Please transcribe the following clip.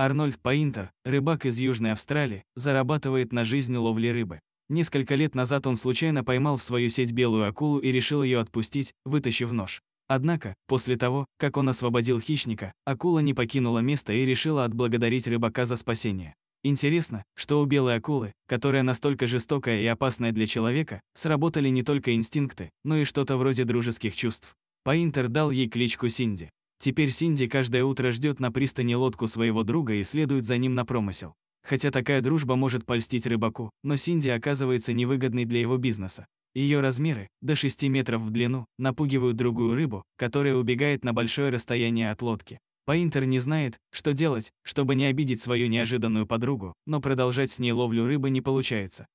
Арнольд Пайнтер, рыбак из Южной Австралии, зарабатывает на жизнь ловли рыбы. Несколько лет назад он случайно поймал в свою сеть белую акулу и решил ее отпустить, вытащив нож. Однако, после того, как он освободил хищника, акула не покинула место и решила отблагодарить рыбака за спасение. Интересно, что у белой акулы, которая настолько жестокая и опасная для человека, сработали не только инстинкты, но и что-то вроде дружеских чувств. Паинтер дал ей кличку Синди. Теперь Синди каждое утро ждет на пристани лодку своего друга и следует за ним на промысел. Хотя такая дружба может польстить рыбаку, но Синди оказывается невыгодной для его бизнеса. Ее размеры, до 6 метров в длину, напугивают другую рыбу, которая убегает на большое расстояние от лодки. Пейнтер не знает, что делать, чтобы не обидеть свою неожиданную подругу, но продолжать с ней ловлю рыбы не получается.